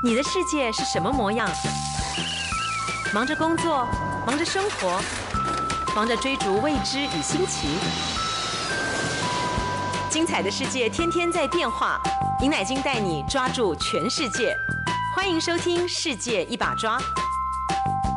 你的世界是什么模样？忙着工作，忙着生活，忙着追逐未知与新奇。精彩的世界天天在变化，银奶金带你抓住全世界。欢迎收听《世界一把抓》。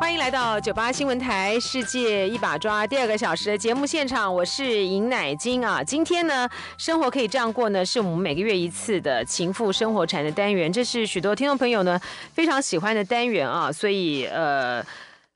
欢迎来到九八新闻台《世界一把抓》第二个小时的节目现场，我是尹乃金啊。今天呢，生活可以这样过呢，是我们每个月一次的情妇生活产的单元，这是许多听众朋友呢非常喜欢的单元啊，所以呃。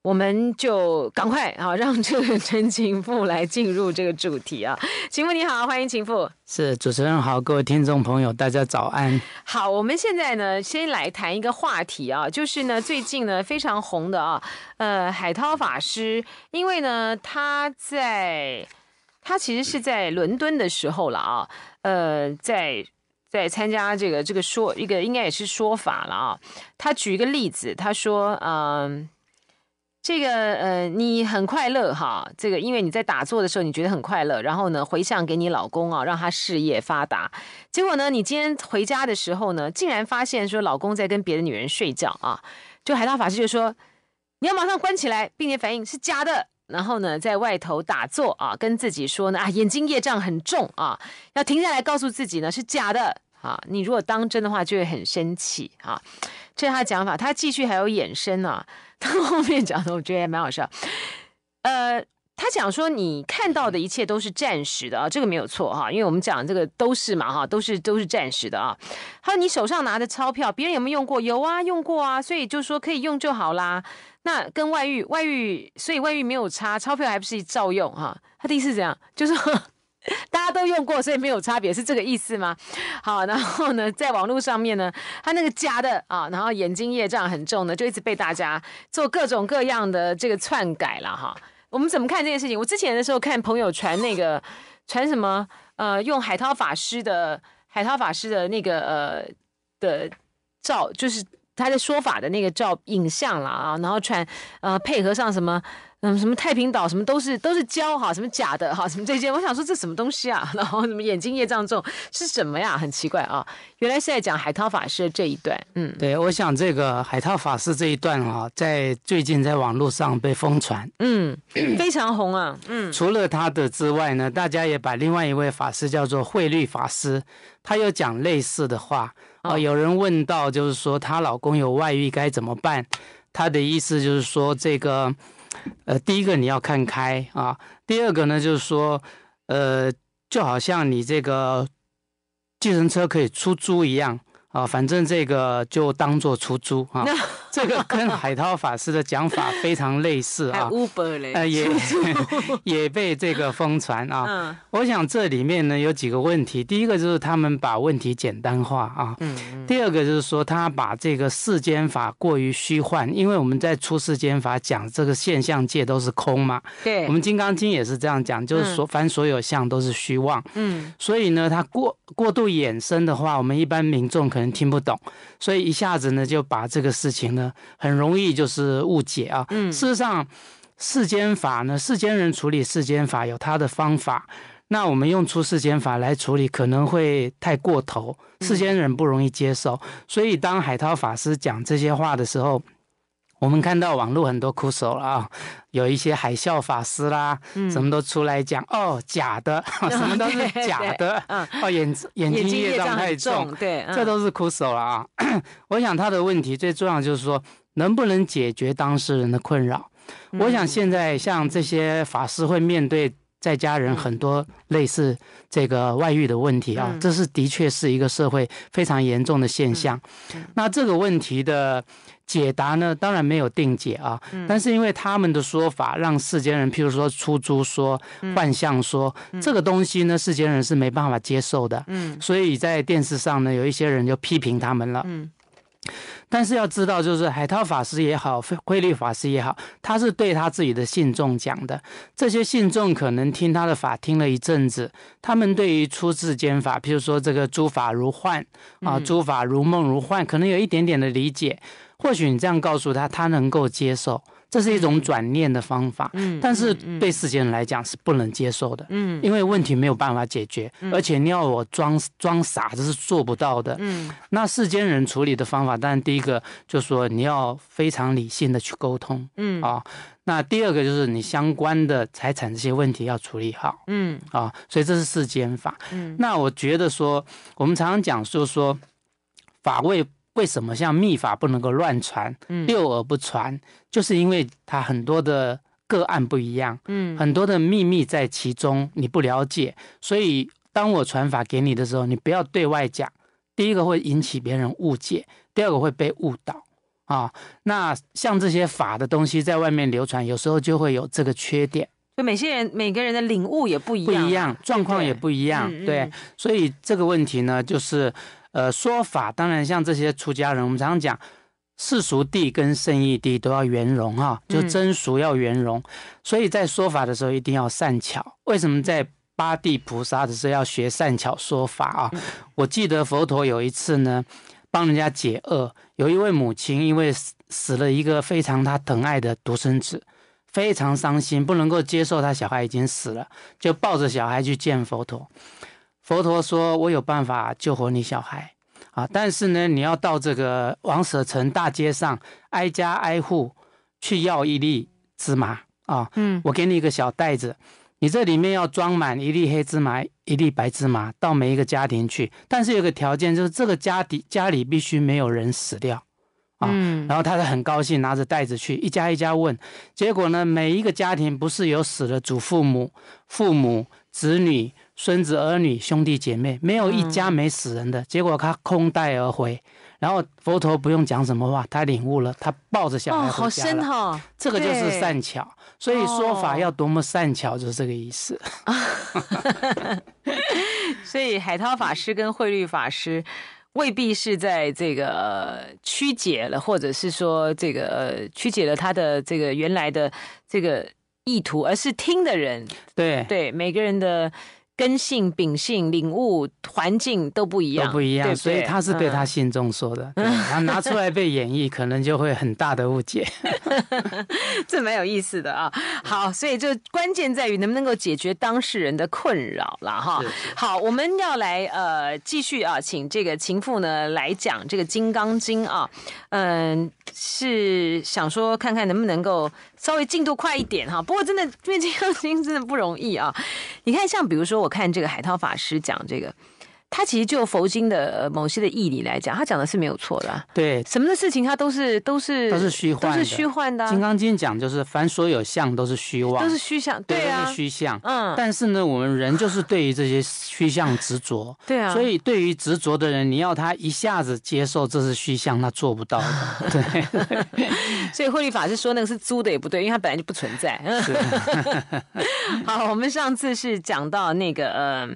我们就赶快啊，让这个陈情妇来进入这个主题啊！情妇你好，欢迎情妇。是主持人好，各位听众朋友，大家早安。好，我们现在呢，先来谈一个话题啊，就是呢，最近呢非常红的啊，呃，海涛法师，因为呢，他在他其实是在伦敦的时候了啊，呃，在在参加这个这个说一个应该也是说法了啊，他举一个例子，他说，嗯。这个呃，你很快乐哈，这个因为你在打坐的时候你觉得很快乐，然后呢回向给你老公啊，让他事业发达。结果呢，你今天回家的时候呢，竟然发现说老公在跟别的女人睡觉啊，就海涛法师就说你要马上关起来，并且反应是假的。然后呢，在外头打坐啊，跟自己说呢啊，眼睛业障很重啊，要停下来告诉自己呢是假的啊。你如果当真的话，就会很生气啊。这是他讲法，他继续还有衍生呢。他后面讲的，我觉得也蛮好笑。呃，他讲说你看到的一切都是暂时的啊，这个没有错哈，因为我们讲这个都是嘛哈，都是都是暂时的啊。他有你手上拿的钞票，别人有没有用过？有啊，用过啊，所以就说可以用就好啦。那跟外遇，外遇，所以外遇没有差，钞票还不是照用哈。他第一次这样，就说。大家都用过，所以没有差别，是这个意思吗？好，然后呢，在网络上面呢，他那个假的啊，然后眼睛业障很重的，就一直被大家做各种各样的这个篡改了哈。我们怎么看这件事情？我之前的时候看朋友传那个传什么呃，用海涛法师的海涛法师的那个呃的照，就是他的说法的那个照影像了啊，然后传呃配合上什么。什么太平岛什么都是都是胶哈，什么假的哈，什么这些，我想说这什么东西啊？然后什么眼睛业障重是什么呀？很奇怪啊！原来是在讲海涛法师这一段。嗯，对，我想这个海涛法师这一段啊，在最近在网络上被疯传，嗯，非常红啊。嗯，除了他的之外呢，大家也把另外一位法师叫做慧律法师，他有讲类似的话。哦，有人问到，就是说她老公有外遇该怎么办？他的意思就是说这个。呃，第一个你要看开啊，第二个呢，就是说，呃，就好像你这个计程车可以出租一样啊，反正这个就当做出租啊。这个跟海涛法师的讲法非常类似啊，也 也被这个疯传啊。我想这里面呢有几个问题，第一个就是他们把问题简单化啊，嗯，第二个就是说他把这个世间法过于虚幻，因为我们在出世间法讲这个现象界都是空嘛，对，我们《金刚经》也是这样讲，就是说凡所有相都是虚妄，嗯，所以呢他过过度衍生的话，我们一般民众可能听不懂，所以一下子呢就把这个事情呢。很容易就是误解啊。嗯，事实上，世间法呢，世间人处理世间法有他的方法，那我们用出世间法来处理，可能会太过头，世间人不容易接受。所以，当海涛法师讲这些话的时候。我们看到网络很多酷手了啊，有一些海啸法师啦，什么都出来讲哦，假的，什么都是假的，哦，眼眼睛业障太重，对，这都是酷手了啊。我想他的问题最重要就是说，能不能解决当事人的困扰？我想现在像这些法师会面对在家人很多类似这个外遇的问题啊，这是的确是一个社会非常严重的现象。那这个问题的。解答呢，当然没有定解啊。嗯。但是因为他们的说法，让世间人，譬如说出租说、幻象说，这个东西呢，世间人是没办法接受的。嗯。所以在电视上呢，有一些人就批评他们了。嗯。但是要知道，就是海涛法师也好，慧律法师也好，他是对他自己的信众讲的。这些信众可能听他的法听了一阵子，他们对于出世间法，譬如说这个诸法如幻啊，诸法如梦如幻，可能有一点点的理解。或许你这样告诉他，他能够接受，这是一种转念的方法。嗯，但是对世间人来讲是不能接受的。嗯，因为问题没有办法解决，而且你要我装装傻这是做不到的。嗯，那世间人处理的方法，当然第一个就是说你要非常理性的去沟通。嗯啊，那第二个就是你相关的财产这些问题要处理好。嗯啊，所以这是世间法。嗯，那我觉得说我们常常讲说说法位。为什么像秘法不能够乱传，六而不传，就是因为它很多的个案不一样，嗯，很多的秘密在其中，你不了解，所以当我传法给你的时候，你不要对外讲，第一个会引起别人误解，第二个会被误导啊。那像这些法的东西在外面流传，有时候就会有这个缺点。就每个人每个人的领悟也不一样，不一样，状况也不一样，对，所以这个问题呢，就是。呃，说法当然像这些出家人，我们常常讲世俗地跟圣义地都要圆融哈，就真俗要圆融，所以在说法的时候一定要善巧。为什么在八地菩萨的时候要学善巧说法啊？我记得佛陀有一次呢，帮人家解厄，有一位母亲因为死死了一个非常她疼爱的独生子，非常伤心，不能够接受他小孩已经死了，就抱着小孩去见佛陀。佛陀说：“我有办法救活你小孩，啊！但是呢，你要到这个王舍城大街上挨家挨户去要一粒芝麻啊！嗯，我给你一个小袋子，你这里面要装满一粒黑芝麻、一粒白芝麻，到每一个家庭去。但是有个条件，就是这个家底家里必须没有人死掉，啊！然后他很高兴拿着袋子去一家一家问，结果呢，每一个家庭不是有死的祖父母、父母、子女。”孙子儿女兄弟姐妹没有一家没死人的，结果他空带而回，然后佛陀不用讲什么话，他领悟了，他抱着小孩回家了。这个就是善巧，所以说法要多么善巧，就是这个意思。所以海涛法师跟慧律法师未必是在这个曲解了，或者是说这个曲解了他的这个原来的这个意图，而是听的人对对每个人的。根性、秉性、领悟、环境都不一样，都不一样，所以他是被他信中说的，他拿出来被演绎，可能就会很大的误解。这蛮有意思的啊，好，所以就关键在于能不能够解决当事人的困扰了哈。好，我们要来呃继续啊，请这个情妇呢来讲这个《金刚经》啊，嗯，是想说看看能不能够稍微进度快一点哈。不过真的，因为《金刚经》真的不容易啊。你看，像比如说，我看这个海涛法师讲这个。他其实就佛经的某些的义理来讲，他讲的是没有错的。对，什么的事情他都是都是都是虚幻的。金刚经讲就是凡所有相都是虚妄，都是虚相，对啊，虚相。嗯。但是呢，我们人就是对于这些虚相执着。对啊。所以对于执着的人，你要他一下子接受这是虚相，他做不到。对。所以慧律法师说那个是租的也不对，因为他本来就不存在。好，我们上次是讲到那个呃。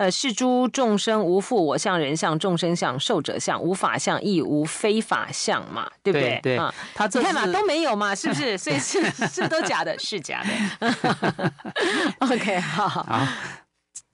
呃，是诸众生无父，我相、人相、众生相、受者相、无法相、亦无非法相嘛，对不对？对，他你看嘛，都没有嘛，是不是？所以是 是都假的，是假的。OK，好好。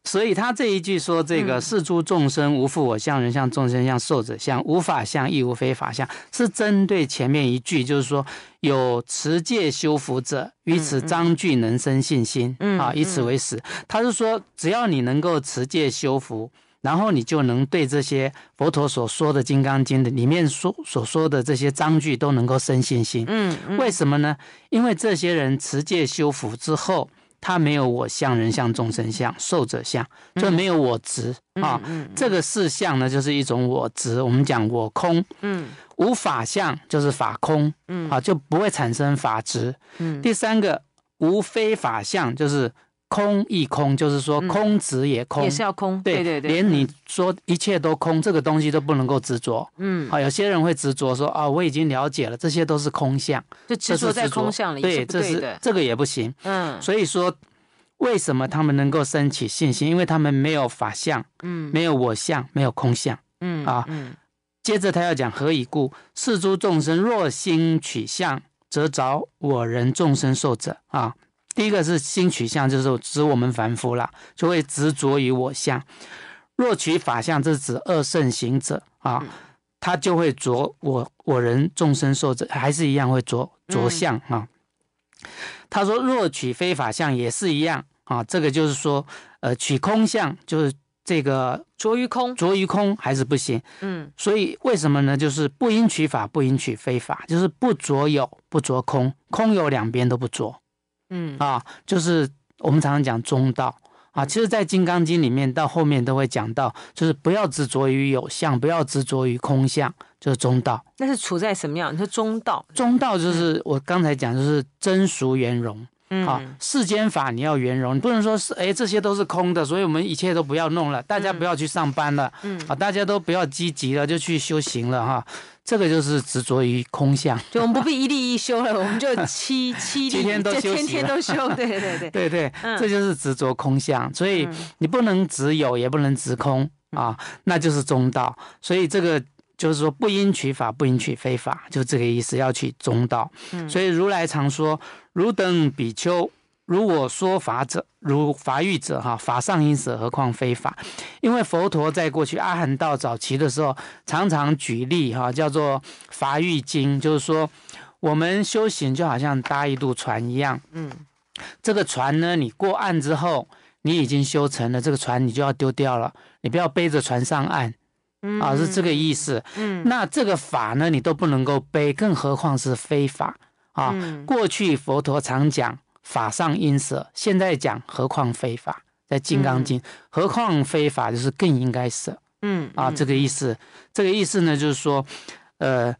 所以他这一句说：“这个是诸众生无复我相、人相、众生相、寿者相，无法相亦无非法相。”是针对前面一句，就是说有持戒修福者，于此章句能生信心啊，以此为始。他是说，只要你能够持戒修福，然后你就能对这些佛陀所说的《金刚经》的里面所所说的这些章句都能够生信心。嗯嗯，为什么呢？因为这些人持戒修福之后。他没有我相、人相、众生相、寿者相，就没有我执啊。这个四相呢，就是一种我执。我们讲我空，嗯，无法相就是法空，嗯，好就不会产生法执。嗯，第三个无非法相就是。空亦空，就是说空执也空，也是要空。对对对，连你说一切都空，这个东西都不能够执着。嗯，好，有些人会执着说啊，我已经了解了，这些都是空相，这执着在空相里。对，这是这个也不行。嗯，所以说为什么他们能够升起信心？因为他们没有法相，嗯，没有我相，没有空相。嗯啊，接着他要讲何以故？是诸众生若心取相，则着我人众生受者啊。第一个是新取相，就是指我们凡夫了，就会执着于我相。若取法相，是指二圣行者啊，他就会着我我人众生受者，还是一样会着着相啊。他说，若取非法相也是一样啊，这个就是说，呃，取空相就是这个着于空，着于空还是不行。嗯，所以为什么呢？就是不应取法，不应取非法，就是不着有，不着空，空有两边都不着。嗯啊，就是我们常常讲中道啊，其实，在《金刚经》里面到后面都会讲到，就是不要执着于有相，不要执着于空相，就是中道。那是处在什么样？你说中道？中道就是我刚才讲，就是真俗圆融。嗯啊，世间法你要圆融，你不能说是哎，这些都是空的，所以我们一切都不要弄了，大家不要去上班了，嗯啊，大家都不要积极了，就去修行了哈，这个就是执着于空相，就我们不必一立一修了，我们就七 七立，就天天都修，对对对对对，这就是执着空相，所以你不能只有，也不能直空啊，那就是中道，所以这个。就是说，不应取法，不应取非法，就这个意思，要去中道。所以如来常说：如等比丘，如我说法者，如法欲者，哈，法上因舍，何况非法？因为佛陀在过去阿含道早期的时候，常常举例哈，叫做《法欲经》，就是说我们修行就好像搭一渡船一样，嗯，这个船呢，你过岸之后，你已经修成了，这个船你就要丢掉了，你不要背着船上岸。啊，是这个意思。嗯，那这个法呢，你都不能够背，更何况是非法啊。过去佛陀常讲法上因舍，现在讲何况非法，在《金刚经》。何况非法就是更应该舍。嗯，啊，这个意思，这个意思呢，就是说，呃，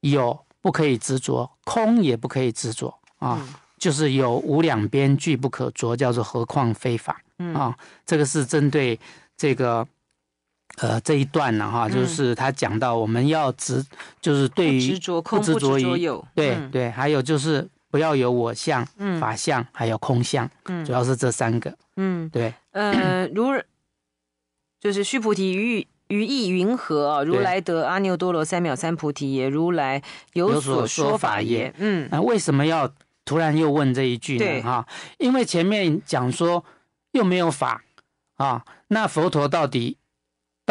有不可以执着，空也不可以执着啊，就是有无两边俱不可着，叫做何况非法啊。这个是针对这个。呃，这一段呢，哈，就是他讲到我们要执，就是对于执着、不执着有，对对，还有就是不要有我相、法相，还有空相，嗯，主要是这三个，嗯，对，呃，如就是须菩提，于于意云何？如来得阿耨多罗三藐三菩提也？如来有所说法也？嗯，那为什么要突然又问这一句呢？哈，因为前面讲说又没有法啊，那佛陀到底？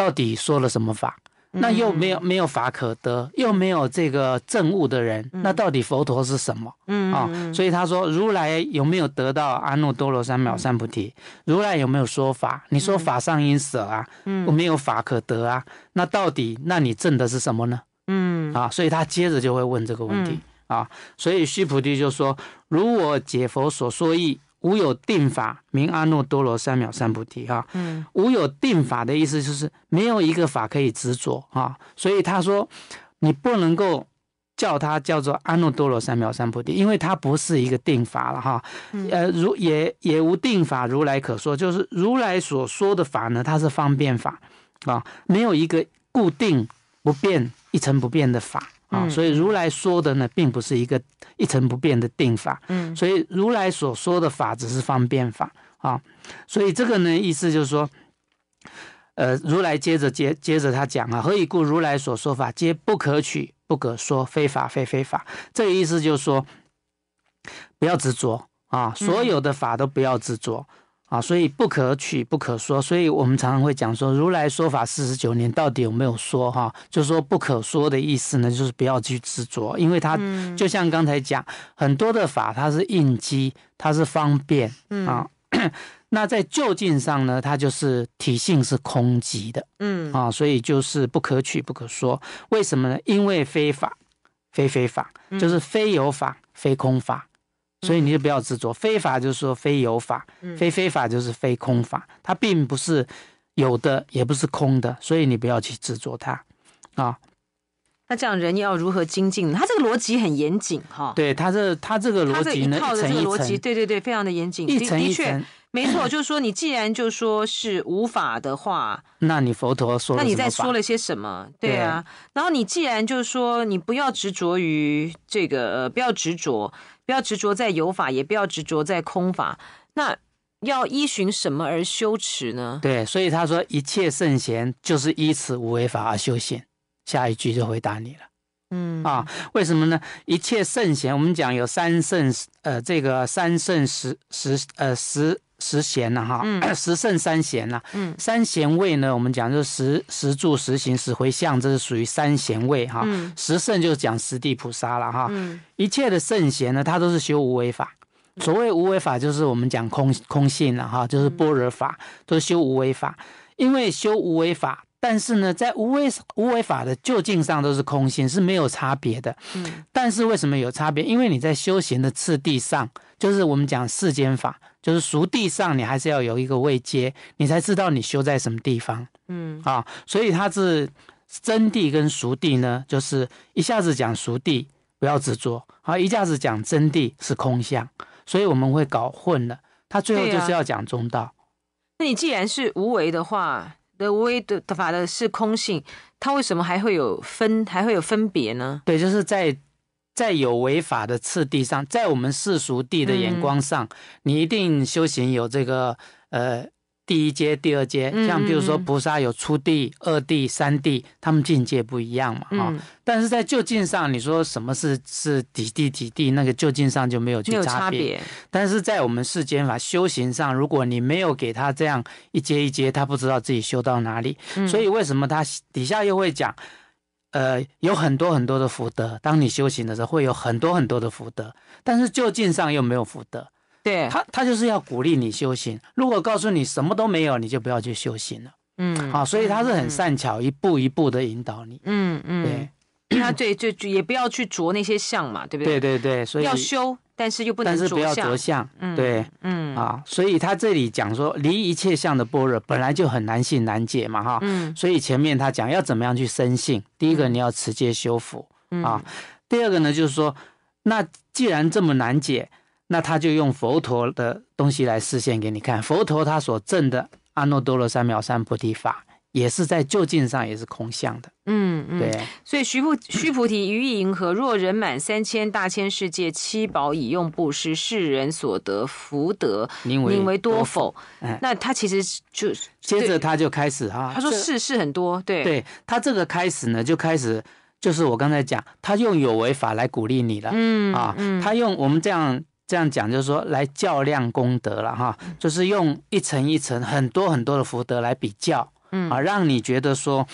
到底说了什么法？那又没有没有法可得，又没有这个证悟的人，那到底佛陀是什么？嗯啊，所以他说如来有没有得到阿耨多罗三藐三菩提？如来有没有说法？你说法上因舍啊，我没有法可得啊，那到底那你证的是什么呢？嗯啊，所以他接着就会问这个问题啊，所以须菩提就说：如我解佛所说意。无有定法，名阿耨多罗三藐三菩提。哈，嗯，无有定法的意思就是没有一个法可以执着啊。所以他说，你不能够叫他叫做阿耨多罗三藐三菩提，因为它不是一个定法了。哈，呃，如也也无定法，如来可说，就是如来所说的法呢，它是方便法啊，没有一个固定不变、一成不变的法。啊，所以如来说的呢，并不是一个一成不变的定法。嗯，所以如来所说的法只是方便法啊。所以这个呢，意思就是说，呃，如来接着接接着他讲啊，何以故？如来所说法皆不可取，不可说，非法非非法。这个意思就是说，不要执着啊，所有的法都不要执着。啊，所以不可取，不可说。所以我们常常会讲说，如来说法四十九年，到底有没有说？哈，就是说不可说的意思呢，就是不要去执着，因为它就像刚才讲，很多的法它是应机，它是方便啊。那在就近上呢，它就是体性是空寂的。嗯啊，所以就是不可取，不可说。为什么呢？因为非法，非非法，就是非有法，非空法。所以你就不要执着，非法就是说非有法，非非法就是非空法，它并不是有的，也不是空的，所以你不要去执着它，啊。那这样人要如何精进呢？他这个逻辑很严谨哈。对，他这他这个逻辑能个一层。对对对，非常的严谨。一层一层，没错，就是说你既然就说是无法的话，那你佛陀说那你在说了些什么？对啊。然后你既然就是说你不要执着于这个，不要执着。不要执着在有法，也不要执着在空法。那要依循什么而修持呢？对，所以他说一切圣贤就是依此无为法而修行。下一句就回答你了，嗯啊，为什么呢？一切圣贤，我们讲有三圣，呃，这个三圣十十呃十。十贤了哈，十圣三贤了。嗯，三贤位呢，我们讲就是十十住、十行、十回向，这是属于三贤位，哈，十圣就是讲十地菩萨了，哈，一切的圣贤呢，他都是修无为法。所谓无为法，就是我们讲空空性了，哈，就是般若法，都修无为法。因为修无为法，但是呢，在无为无为法的究竟上都是空性，是没有差别的。嗯，但是为什么有差别？因为你在修行的次第上，就是我们讲世间法。就是熟地上，你还是要有一个位阶，你才知道你修在什么地方。嗯啊，所以它是真地跟熟地呢，就是一下子讲熟地不要执着，啊，一下子讲真地是空相，所以我们会搞混了。他最后就是要讲中道。那你既然是无为的话，的无为的法的是空性，它为什么还会有分，还会有分别呢？对，就是在。在有违法的次地上，在我们世俗地的眼光上，你一定修行有这个呃第一阶、第二阶，像比如说菩萨有初地、二地、三地，他们境界不一样嘛哈。但是在就近上，你说什么是是几地几地，那个就近上就没有去差别。但是在我们世间法修行上，如果你没有给他这样一阶一阶，他不知道自己修到哪里，所以为什么他底下又会讲？呃，有很多很多的福德，当你修行的时候，会有很多很多的福德，但是就近上又没有福德，对他，他就是要鼓励你修行。如果告诉你什么都没有，你就不要去修行了。嗯，好，所以他是很善巧，一步一步的引导你。嗯嗯，对。他对，就也不要去着那些相嘛，对不对？对对对，所以要修，但是又不能着相。但是不要着相，对，嗯啊，所以他这里讲说，离一切相的般若本来就很难信难解嘛，哈。嗯。所以前面他讲要怎么样去生信，第一个你要直接修福啊，第二个呢就是说，那既然这么难解，那他就用佛陀的东西来示现给你看，佛陀他所证的阿耨多罗三藐三菩提法。也是在就近上也是空相的，嗯嗯，对，所以徐菩须菩提于意云何？若人满三千大千世界七宝已用布施，世人所得福德宁为多否？那他其实就接着他就开始哈，他说是是很多，对对，他这个开始呢就开始，就是我刚才讲，他用有为法来鼓励你了，嗯啊，他用我们这样这样讲，就是说来较量功德了哈，就是用一层一层很多很多的福德来比较。嗯啊，让你觉得说，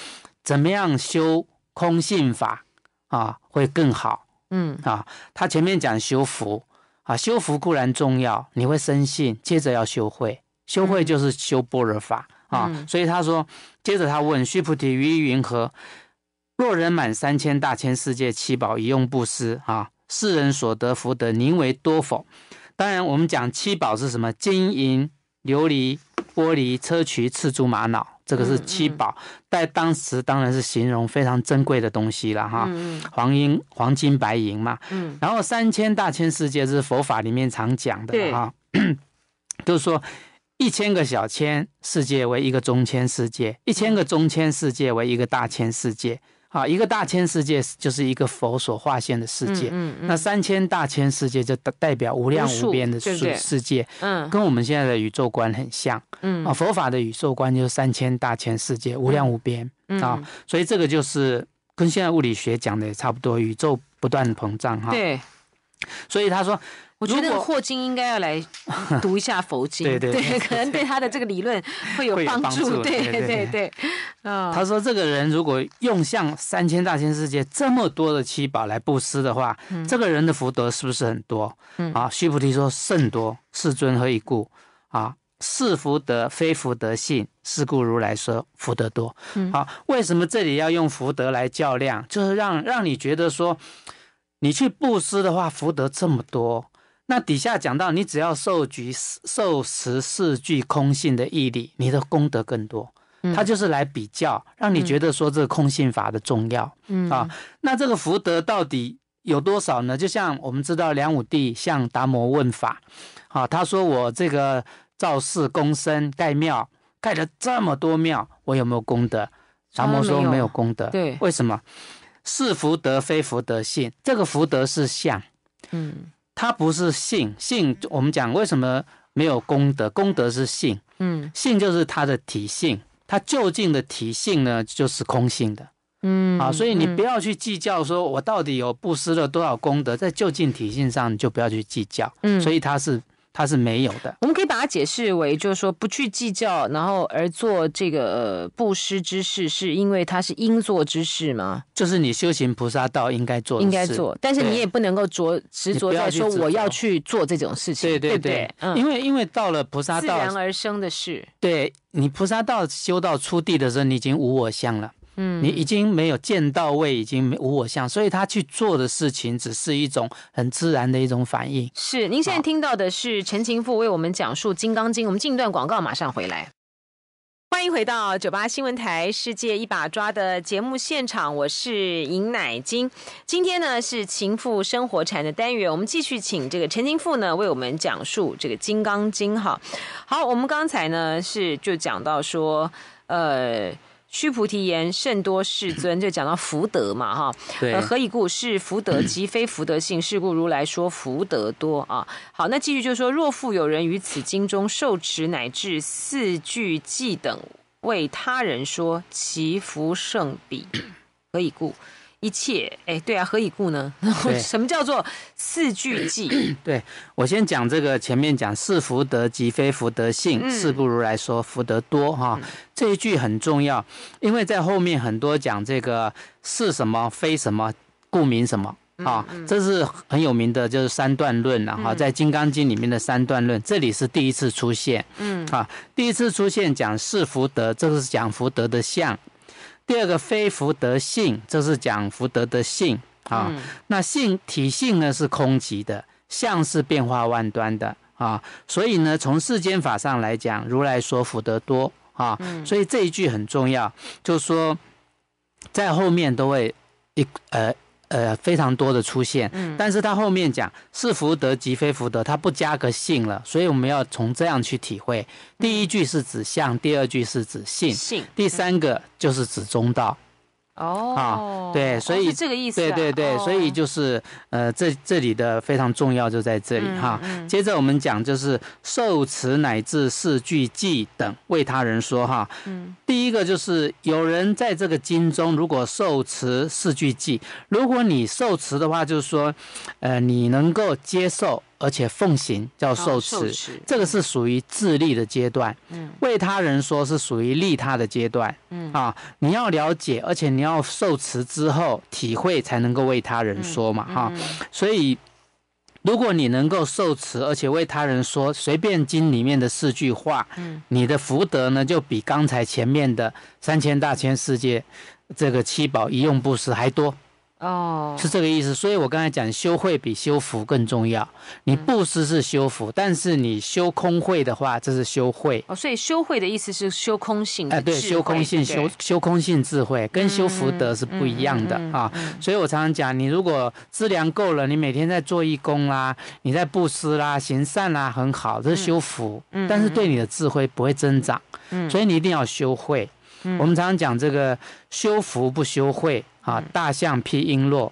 怎么样修空性法啊会更好？嗯啊，他前面讲修福啊，修福固然重要，你会生信，接着要修慧，修慧就是修波若法啊。所以他说，接着他问须菩提于云何？若人满三千大千世界七宝一用布施啊，世人所得福德宁为多否？当然，我们讲七宝是什么？金银、琉璃、玻璃、砗磲、赤珠、玛瑙。这个是七宝，在当时当然是形容非常珍贵的东西了哈。嗯。黄金、黄金、白银嘛。嗯。然后三千大千世界是佛法里面常讲的，哈。就是说，一千个小千世界为一个中千世界，一千个中千世界为一个大千世界。啊，一个大千世界就是一个佛所化现的世界，那三千大千世界就代表无量无边的世世界，嗯，跟我们现在的宇宙观很像，嗯啊，佛法的宇宙观就是三千大千世界无量无边啊，所以这个就是跟现在物理学讲的也差不多，宇宙不断膨胀哈。对。所以他说，我觉得霍金应该要来读一下佛经，对对，可能对他的这个理论会有帮助。对对对，他说这个人如果用像三千大千世界这么多的七宝来布施的话，这个人的福德是不是很多？啊，须菩提说甚多，世尊何以故？啊，是福德非福德性，是故如来说福德多。好，为什么这里要用福德来较量？就是让让你觉得说。你去布施的话，福德这么多。那底下讲到，你只要受举受十四句空性的毅力，你的功德更多。他就是来比较，让你觉得说这个空性法的重要啊。那这个福德到底有多少呢？就像我们知道，梁武帝向达摩问法，啊，他说我这个造寺、公身盖庙，盖了这么多庙，我有没有功德？达摩说没有功德。对，为什么？是福德非福德性，这个福德是相，嗯，它不是性性。我们讲为什么没有功德？功德是性，嗯，性就是它的体性，它究竟的体性呢，就是空性的，嗯啊，所以你不要去计较说我到底有布施了多少功德，在就近体性上就不要去计较，嗯，所以它是。它是没有的，我们可以把它解释为，就是说不去计较，然后而做这个布施之事，是因为它是应做之事吗？就是你修行菩萨道应该做，应该做，但是你也不能够着执着在说我要去做这种事情，对对对？因为因为到了菩萨道，自然而生的事，对你菩萨道修道初地的时候，你已经无我相了。嗯，你已经没有见到位，已经无我相，所以他去做的事情只是一种很自然的一种反应。是，您现在听到的是陈情富为我们讲述《金刚经》，我们进段广告马上回来。欢迎回到九八新闻台《世界一把抓》的节目现场，我是尹乃金。今天呢是情妇生活禅的单元，我们继续请这个陈情富呢为我们讲述这个《金刚经》。哈，好，我们刚才呢是就讲到说，呃。须菩提言：“甚多，世尊。就讲到福德嘛，哈。何以故？是福德，即非福德性，是故如来说福德多啊。好，那继续就说：若复有人于此经中受持乃至四句偈等，为他人说，其福胜彼。何以故？”一切，哎，对啊，何以故呢？什么叫做四句记？对我先讲这个，前面讲是福德即非福德性，是不如来说福德多哈，这一句很重要，因为在后面很多讲这个是什么非什么，故名什么啊，这是很有名的，就是三段论了哈，在《金刚经》里面的三段论，这里是第一次出现，嗯啊，第一次出现讲是福德，这个是讲福德的相。第二个非福德性，这是讲福德的性啊。那性体性呢是空寂的，相是变化万端的啊。所以呢，从世间法上来讲，如来说福德多啊。所以这一句很重要，就是说在后面都会一呃。呃，非常多的出现，但是他后面讲是福德即非福德，他不加个性了，所以我们要从这样去体会，第一句是指相，第二句是指性，性，第三个就是指中道。哦，啊，对，所以这个意思，对对对，所以就是，呃，这这里的非常重要就在这里哈。接着我们讲就是受持乃至四句记等为他人说哈。嗯，第一个就是有人在这个经中如果受持四句记，如果你受持的话，就是说，呃，你能够接受。而且奉行叫受持，这个是属于自立的阶段。嗯，为他人说，是属于利他的阶段。嗯啊，你要了解，而且你要受持之后体会，才能够为他人说嘛，哈。所以，如果你能够受持，而且为他人说，随便经里面的四句话，嗯，你的福德呢，就比刚才前面的三千大千世界这个七宝一用不施还多。哦，是这个意思，所以我刚才讲修慧比修福更重要。你布施是修福，但是你修空慧的话，这是修慧。哦，所以修慧的意思是修空性，哎，对，修空性，修修空性智慧，跟修福德是不一样的啊。所以我常常讲，你如果资粮够了，你每天在做义工啦，你在布施啦，行善啦，很好，这是修福。嗯。但是对你的智慧不会增长。嗯。所以你一定要修慧。我们常常讲这个修福不修慧啊，大象披璎珞，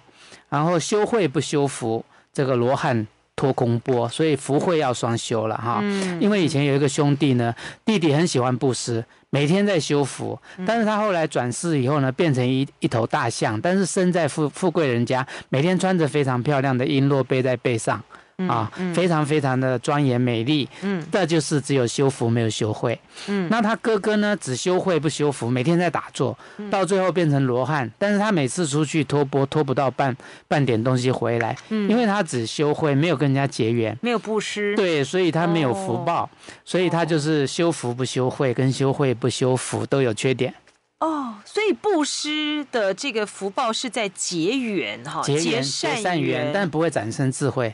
然后修慧不修福，这个罗汉脱空钵，所以福慧要双修了哈。因为以前有一个兄弟呢，弟弟很喜欢布施，每天在修福，但是他后来转世以后呢，变成一一头大象，但是身在富富贵人家，每天穿着非常漂亮的璎珞背在背上。啊，非常非常的庄严美丽，嗯，这就是只有修福没有修慧，嗯，那他哥哥呢，只修慧不修福，每天在打坐，到最后变成罗汉，但是他每次出去托钵，托不到半半点东西回来，嗯，因为他只修慧，没有跟人家结缘，没有布施，对，所以他没有福报，所以他就是修福不修慧，跟修慧不修福都有缺点，哦，所以布施的这个福报是在结缘哈，结善缘，但不会产生智慧。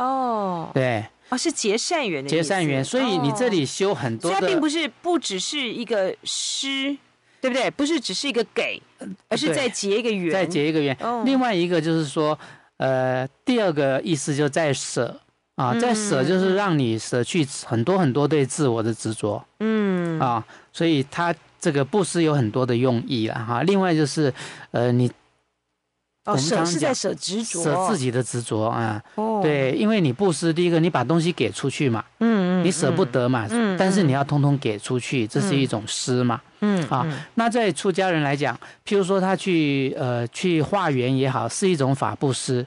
哦，对，哦，是结善缘的结善缘，所以你这里修很多。它并不是不只是一个施，对不对？不是只是一个给，而是在结一个缘。在结一个缘。哦。另外一个就是说，呃，第二个意思就在舍啊，在舍就是让你舍去很多很多对自我的执着。嗯。啊，所以它这个布施有很多的用意了哈。另外就是，呃，你。舍是在舍执着，舍自己的执着啊。对，因为你布施，第一个你把东西给出去嘛，你舍不得嘛，但是你要通通给出去，这是一种施嘛。嗯啊，那在出家人来讲，譬如说他去呃去化缘也好，是一种法布施，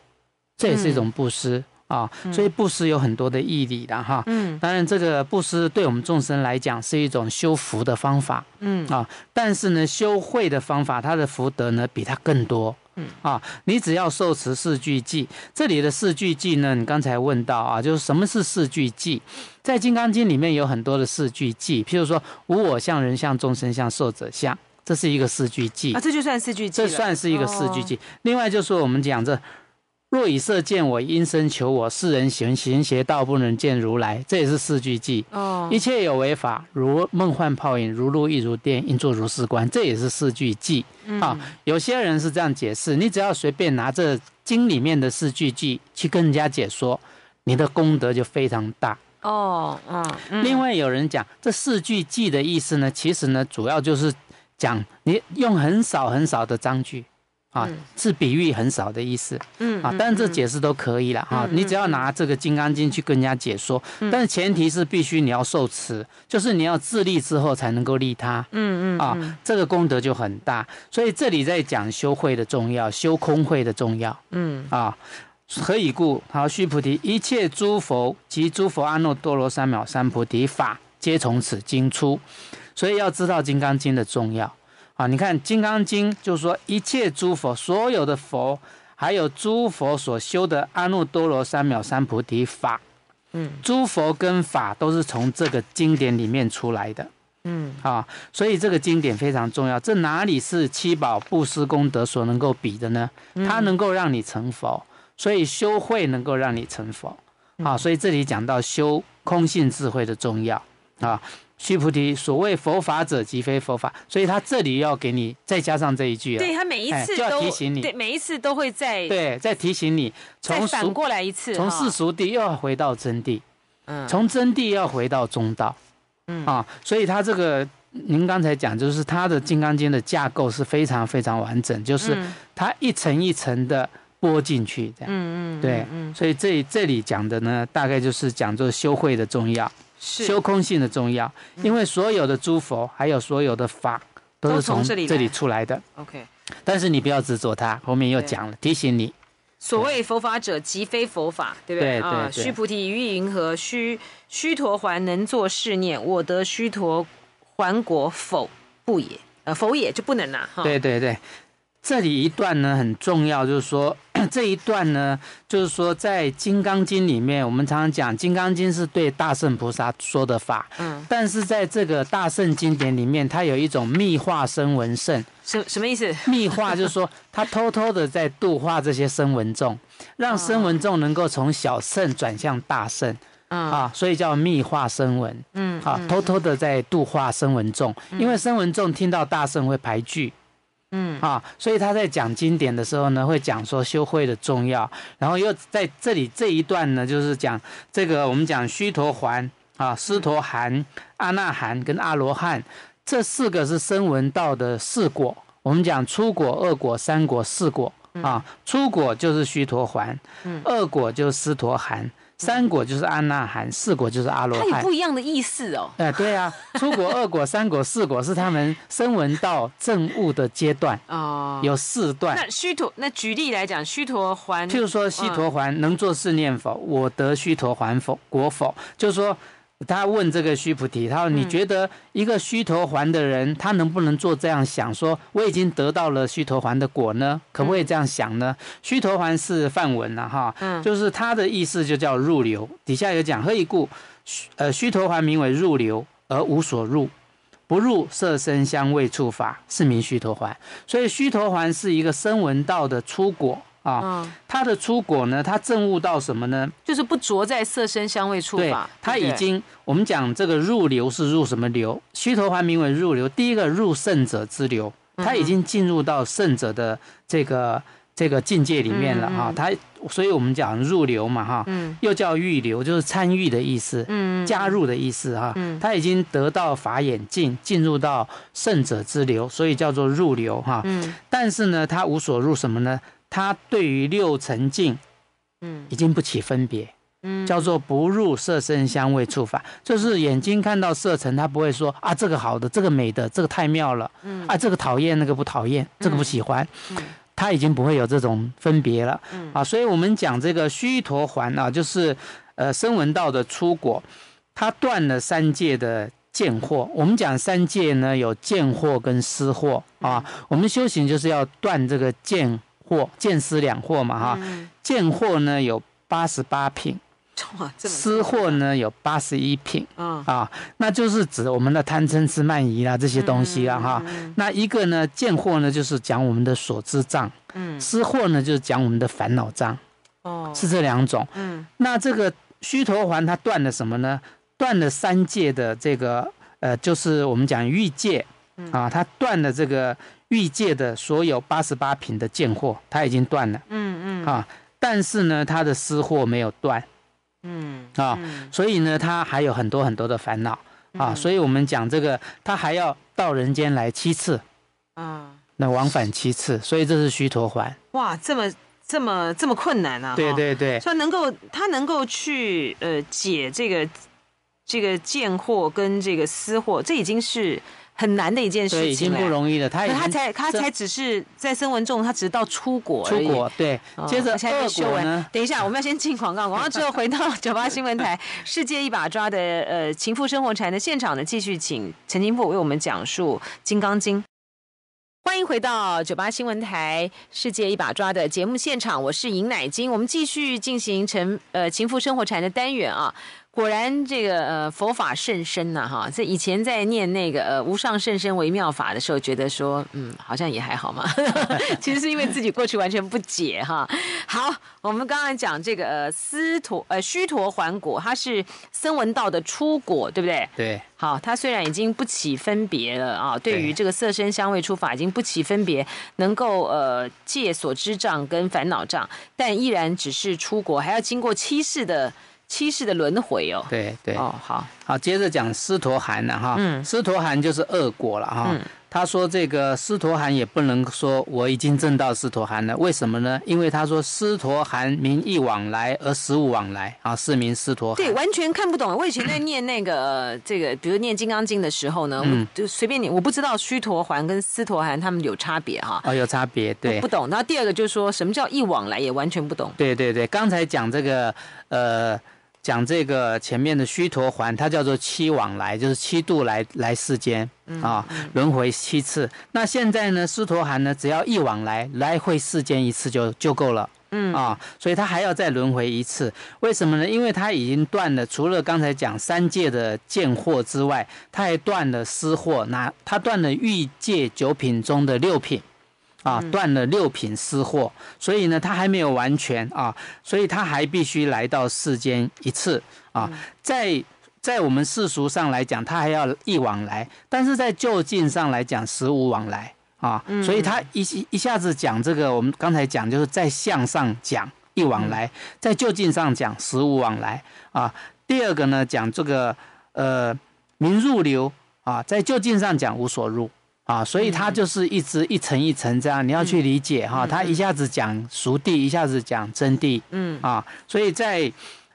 这也是一种布施。啊，所以布施有很多的义理的哈，嗯，当然这个布施对我们众生来讲是一种修福的方法，嗯啊，但是呢，修慧的方法，它的福德呢比它更多，嗯啊，你只要受持四句偈，这里的四句偈呢，你刚才问到啊，就是什么是四句偈，在《金刚经》里面有很多的四句偈，譬如说无我相、人相、众生相、受者相，这是一个四句偈啊，这就算四句偈，这算是一个四句偈，另外就是我们讲这。若以色见我，因身求我，世人行行邪道，不能见如来，这也是四句偈哦。一切有为法，如梦幻泡影，如露亦如电，应作如是观，这也是四句偈啊。有些人是这样解释，你只要随便拿着经里面的四句偈去跟人家解说，你的功德就非常大哦。嗯。另外，有人讲这四句偈的意思呢，其实呢，主要就是讲你用很少很少的章句。啊，是比喻很少的意思。嗯啊，但是这解释都可以了哈。你只要拿这个《金刚经》去跟人家解说，但是前提是必须你要受持，就是你要自立之后才能够利他。嗯嗯啊，这个功德就很大。所以这里在讲修慧的重要，修空慧的重要。嗯啊，何以故？好，须菩提，一切诸佛及诸佛阿耨多罗三藐三菩提法，皆从此经出。所以要知道《金刚经》的重要。啊，你看《金刚经》，就是说一切诸佛，所有的佛，还有诸佛所修的阿耨多罗三藐三菩提法，嗯，诸佛跟法都是从这个经典里面出来的，嗯，啊，所以这个经典非常重要。这哪里是七宝、布施功德所能够比的呢？它能够让你成佛，所以修慧能够让你成佛。啊，所以这里讲到修空性智慧的重要，啊。须菩提，所谓佛法者，即非佛法，所以他这里要给你再加上这一句。对他每一次都要提醒你，对每一次都会在对再提醒你，从反过来一次，从世俗地又要回到真谛，嗯，从真谛要回到中道，嗯啊，所以他这个您刚才讲，就是他的《金刚经》的架构是非常非常完整，就是它一层一层的拨进去，这样，嗯嗯，对，嗯，所以这这里讲的呢，大概就是讲做修慧的重要。修空性的重要，因为所有的诸佛还有所有的法，都是从这里出来的。OK，但是你不要执着它。后面又讲了，提醒你，所谓佛法者，即非佛法，对不对啊？须菩提，于意云何？须须陀环能作是念：我得须陀环果否？不也，呃，否也就不能了。对对对，这里一段呢很重要，就是说。这一段呢，就是说在《金刚经》里面，我们常常讲《金刚经》是对大圣菩萨说的法。嗯，但是在这个大圣经典里面，它有一种密化声闻圣，什什么意思？密化就是说，他偷偷的在度化这些声闻众，让声闻众能够从小圣转向大圣。啊，所以叫密化声闻。嗯，啊，偷偷的在度化声闻众，因为声闻众听到大圣会排拒。嗯啊，所以他在讲经典的时候呢，会讲说修慧的重要，然后又在这里这一段呢，就是讲这个我们讲须陀环啊、斯陀含、阿那含跟阿罗汉，这四个是声闻道的四果。我们讲初果、二果、三果、四果啊，初果就是须陀环，嗯，二果就是斯陀含。三果就是阿那含，四果就是阿罗汉。它有不一样的意思哦。哎，对啊，初果、二果、三果、四果是他们声闻到正悟的阶段哦，有四段。那须陀那举例来讲，须陀环，就是说，须陀环能做四念否？我得须陀还否果否？就是说。他问这个须菩提，他说：“你觉得一个须陀环的人，他能不能做这样想？说我已经得到了须陀环的果呢？可不可以这样想呢？”须陀环是梵文了哈，嗯，就是他的意思就叫入流。底下有讲，何以故？呃，须陀环名为入流，而无所入，不入色身香味触法，是名须陀环。所以须陀环是一个声闻道的出果。啊，他的出果呢？他证悟到什么呢？就是不着在色身香味处。对，他已经，我们讲这个入流是入什么流？虚头还名为入流，第一个入圣者之流。他已经进入到圣者的这个这个境界里面了啊。他，所以我们讲入流嘛哈，嗯，又叫欲流，就是参与的意思，嗯，加入的意思哈。嗯，他已经得到法眼镜，进入到圣者之流，所以叫做入流哈。嗯，但是呢，他无所入什么呢？他对于六成境，嗯，已经不起分别，嗯，叫做不入色声香味触法，就是眼睛看到色尘，他不会说啊这个好的，这个美的，这个太妙了，嗯啊这个讨厌那个不讨厌，这个不喜欢，他已经不会有这种分别了，啊，所以我们讲这个须陀环啊，就是呃声闻道的出果，他断了三界的见货，我们讲三界呢有见货跟思货啊，我们修行就是要断这个见。货见失两货嘛哈，见货呢有八十八品，私货呢有八十一品啊，那就是指我们的贪嗔痴慢疑啦这些东西啊哈。那一个呢，见货呢就是讲我们的所知障，嗯，私货呢就是讲我们的烦恼障，哦，是这两种。嗯，那这个虚陀环它断了什么呢？断了三界的这个呃，就是我们讲欲界啊，它断了这个。欲界的所有八十八品的贱货，他已经断了。嗯嗯。啊，但是呢，他的私货没有断。嗯。啊，所以呢，他还有很多很多的烦恼啊，所以我们讲这个，他还要到人间来七次，啊，那往返七次，所以这是虚陀环。哇，这么这么这么困难啊！对对对，说能够他能够去呃解这个这个贱货跟这个私货，这已经是。很难的一件事情，已经不容易了。他他才他才只是在声文中，他只是到出国，出国对。接着，现在在文。等一下，我们要先进广告，广告之后回到九八新闻台《世界一把抓》的呃情妇生活禅的现场呢，继续请陈金富为我们讲述《金刚经》。欢迎回到九八新闻台《世界一把抓》的节目现场，我是尹乃金，我们继续进行陈呃情妇生活禅的单元啊。果然这个呃佛法甚深呐哈！这以前在念那个呃无上甚深微妙法的时候，觉得说嗯好像也还好嘛，其实是因为自己过去完全不解哈。好，我们刚刚讲这个斯陀呃虚陀洹果，它是声闻道的初果，对不对？对。好，它虽然已经不起分别了啊，对于这个色身香味触法已经不起分别，能够呃借所知障跟烦恼障，但依然只是出果，还要经过七世的。七世的轮回哦。对对哦，好好接着讲斯陀含了哈，嗯，斯陀含就是恶果了哈。他说这个斯陀含也不能说我已经证到斯陀含了，为什么呢？因为他说斯陀含名一往来而实往来啊，是名斯陀对，完全看不懂。我以前在念那个这个，比如念金刚经的时候呢，我就随便你，我不知道虚陀环跟斯陀含他们有差别哈。啊，有差别，对，不懂。然后第二个就是说什么叫一往来，也完全不懂。对对对，刚才讲这个呃。讲这个前面的虚陀环，它叫做七往来，就是七度来来世间啊，轮回七次。那现在呢，虚陀含呢，只要一往来来回世间一次就就够了。嗯啊，所以他还要再轮回一次，为什么呢？因为他已经断了，除了刚才讲三界的见惑之外，他还断了私货，那他断了欲界九品中的六品。啊，断了六品私货，所以呢，他还没有完全啊，所以他还必须来到世间一次啊，在在我们世俗上来讲，他还要一往来，但是在就近上来讲，实无往来啊，所以他一一下子讲这个，我们刚才讲就是在向上讲一往来，在就近上讲实无往来啊。第二个呢，讲这个呃名入流啊，在就近上讲无所入。啊，所以他就是一直一层一层这样，你要去理解哈。他一下子讲熟地，一下子讲真谛，嗯啊，所以在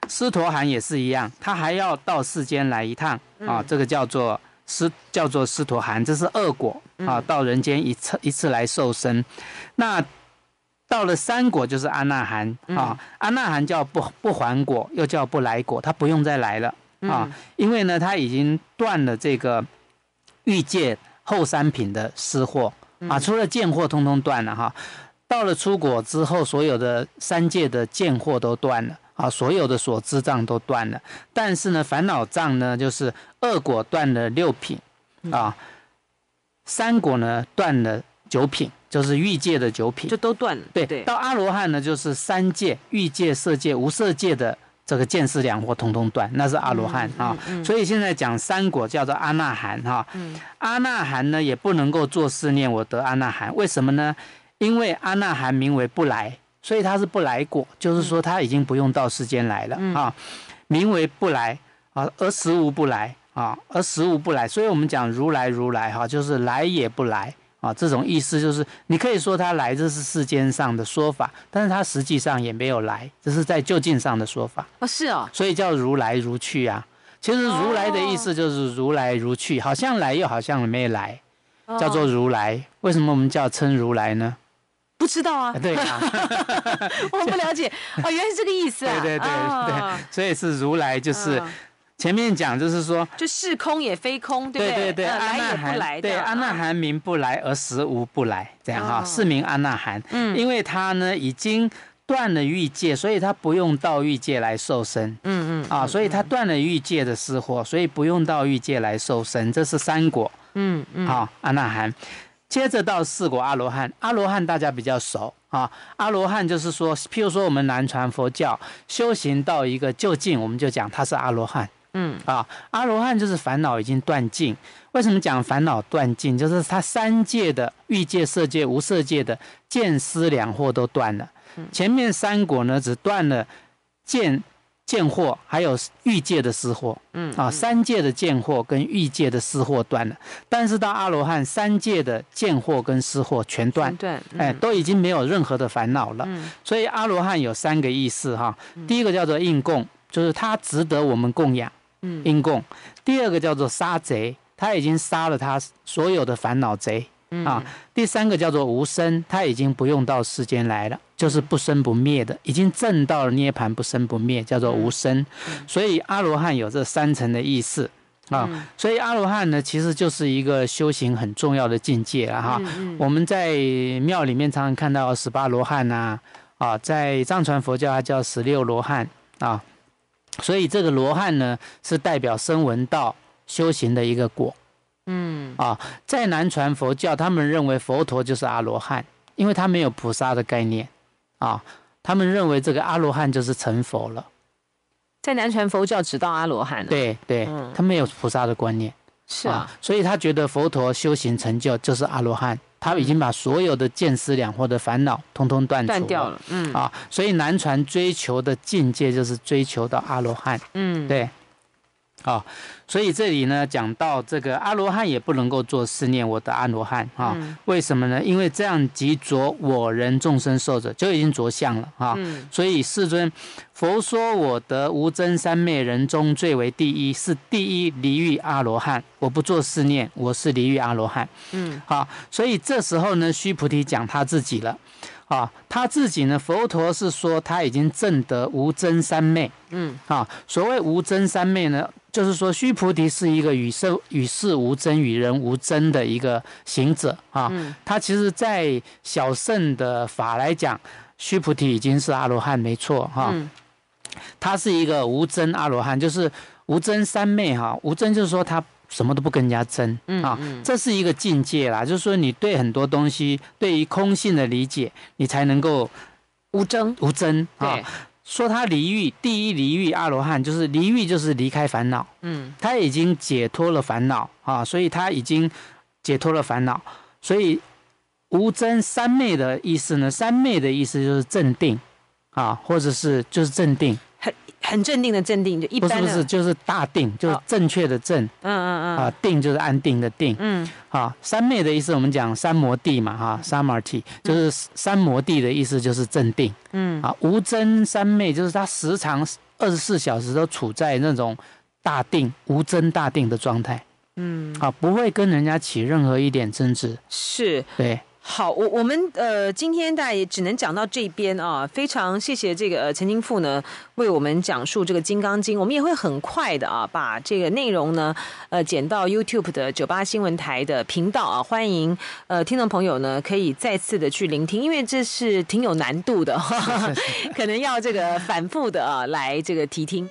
尸陀含也是一样，他还要到世间来一趟啊，这个叫做尸叫做尸陀含，这是恶果啊，到人间一次一次来受身，那到了三果就是阿那含啊，阿那含叫不不还果，又叫不来果，他不用再来了啊，因为呢他已经断了这个欲界。后三品的私货啊，除了贱货，通通断了哈。到了出果之后，所有的三界的贱货都断了啊，所有的所知障都断了。但是呢，烦恼障呢，就是恶果断了六品啊，三果呢断了九品，就是欲界的九品，就都断了。对对，到阿罗汉呢，就是三界欲界、色界、无色界的。这个见识两活通通断，那是阿罗汉啊。所以现在讲三果叫做阿那含哈。阿那含呢也不能够做思念我得阿那含，为什么呢？因为阿那含名为不来，所以他是不来果，就是说他已经不用到世间来了啊。名为不来啊，而实无不来啊，而实无不来。所以我们讲如来如来哈，就是来也不来。啊，这种意思就是，你可以说他来，这是世间上的说法，但是他实际上也没有来，这是在就近上的说法啊，是哦，所以叫如来如去啊。其实如来的意思就是如来如去，好像来又好像没来，叫做如来。为什么我们叫称如来呢？不知道啊，对，啊，我不了解哦，原来是这个意思，对对对对，所以是如来就是。前面讲就是说，就是空也非空，对不对？对来也不来对，阿那含名不来而实无不来，这样哈，是名阿那含。嗯，因为他呢已经断了欲界，所以他不用到欲界来受生。嗯嗯。啊，所以他断了欲界的失火，所以不用到欲界来受生，这是三果。嗯嗯。好，阿那含，接着到四果阿罗汉。阿罗汉大家比较熟啊，阿罗汉就是说，譬如说我们南传佛教修行到一个就近，我们就讲他是阿罗汉。嗯啊，阿罗汉就是烦恼已经断尽。为什么讲烦恼断尽？就是他三界的欲界、色界、无色界的见思两惑都断了。嗯，前面三果呢，只断了见见惑，还有欲界的思惑。嗯啊，三界的见惑跟欲界的思惑断了。但是到阿罗汉，三界的见惑跟思惑全断。对，哎，都已经没有任何的烦恼了。嗯，所以阿罗汉有三个意思哈。第一个叫做应供，就是他值得我们供养。因共；第二个叫做杀贼，他已经杀了他所有的烦恼贼啊。第三个叫做无生，他已经不用到世间来了，就是不生不灭的，已经证到了涅盘不生不灭，叫做无生。所以阿罗汉有这三层的意思啊。所以阿罗汉呢，其实就是一个修行很重要的境界了哈。我们在庙里面常常看到十八罗汉呐，啊，在藏传佛教叫十六罗汉啊。所以这个罗汉呢，是代表声闻道修行的一个果。嗯啊，在南传佛教，他们认为佛陀就是阿罗汉，因为他没有菩萨的概念啊。他们认为这个阿罗汉就是成佛了。在南传佛教，只到阿罗汉。对对，他没有菩萨的观念。是啊，所以他觉得佛陀修行成就就是阿罗汉。他已经把所有的见思两惑的烦恼通通断断掉了，嗯啊，所以南传追求的境界就是追求到阿罗汉，嗯，对。好，所以这里呢讲到这个阿罗汉也不能够做思念，我的阿罗汉啊，为什么呢？因为这样即着我人众生受者就已经着相了啊。所以世尊佛说我得无真三昧人中最为第一，是第一离欲阿罗汉。我不做思念，我是离欲阿罗汉。嗯，好，所以这时候呢，须菩提讲他自己了。啊，他自己呢？佛陀是说他已经证得无争三昧。嗯，啊，所谓无争三昧呢，就是说须菩提是一个与世与世无争、与人无争的一个行者啊。他其实，在小圣的法来讲，须菩提已经是阿罗汉，没错哈。他是一个无争阿罗汉，就是无争三昧哈。无争就是说他。什么都不跟人家争啊，这是一个境界啦。就是说，你对很多东西，对于空性的理解，你才能够无争无争啊。说他离欲，第一离欲阿罗汉就是离欲，就是离开烦恼。嗯，他已经解脱了烦恼啊，所以他已经解脱了烦恼。所以无争三昧的意思呢，三昧的意思就是镇定啊，或者是就是镇定。很镇定的镇定，就一般不是不是，就是大定，就是正确的正。嗯嗯嗯。啊，定就是安定的定。嗯。好，三昧的意思，我们讲三摩地嘛，哈，r t 地就是三摩地的意思，就是镇定。嗯。啊，无争三昧，就是他时常二十四小时都处在那种大定、无争大定的状态。嗯。啊，不会跟人家起任何一点争执。是。对。好，我我们呃，今天大家也只能讲到这边啊，非常谢谢这个陈金富呢为我们讲述这个《金刚经》，我们也会很快的啊把这个内容呢，呃，剪到 YouTube 的酒吧新闻台的频道啊，欢迎呃听众朋友呢可以再次的去聆听，因为这是挺有难度的，哈哈 可能要这个反复的啊来这个提听。